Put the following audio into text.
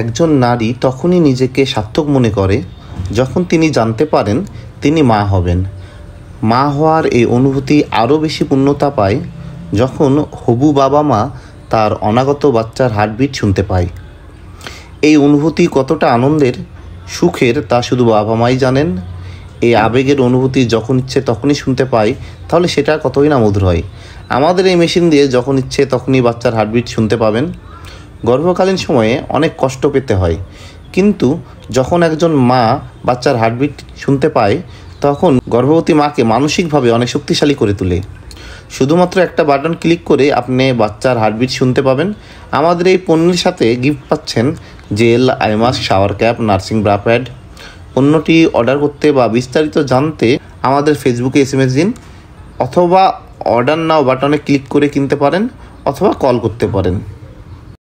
একজন নারী তখনই নিজেকে সার্থক মনে করে যখন তিনি জানতে পারেন তিনি মা হবেন মা হওয়ার এই অনুভূতি আরও বেশি পূর্ণতা পায় যখন হবু বাবা মা তার অনাগত বাচ্চার হার্টবিট শুনতে পায় এই অনুভূতি কতটা আনন্দের সুখের তা শুধু বাবা মাই জানেন এই আবেগের অনুভূতি যখন ইচ্ছে তখনই শুনতে পাই তাহলে সেটা কতই না মধুর হয় আমাদের এই মেশিন দিয়ে যখন ইচ্ছে তখনই বাচ্চার হার্টবিট শুনতে পাবেন গর্ভকালীন সময়ে অনেক কষ্ট পেতে হয় কিন্তু যখন একজন মা বাচ্চার হার্টবিট শুনতে পায় তখন গর্ভবতী মাকে মানসিকভাবে অনেক শক্তিশালী করে তোলে শুধুমাত্র একটা বাটন ক্লিক করে আপনি বাচ্চার হার্টবিট শুনতে পাবেন আমাদের এই পণ্যের সাথে গিফট পাচ্ছেন gel eye mask shower cap nursing bra pad পণ্যটি অর্ডার করতে বা বিস্তারিত জানতে আমাদের ফেসবুকে এস এম এস দিন অথবা অর্ডার নাও বাটনে ক্লিক করে কিনতে পারেন অথবা কল করতে পারেন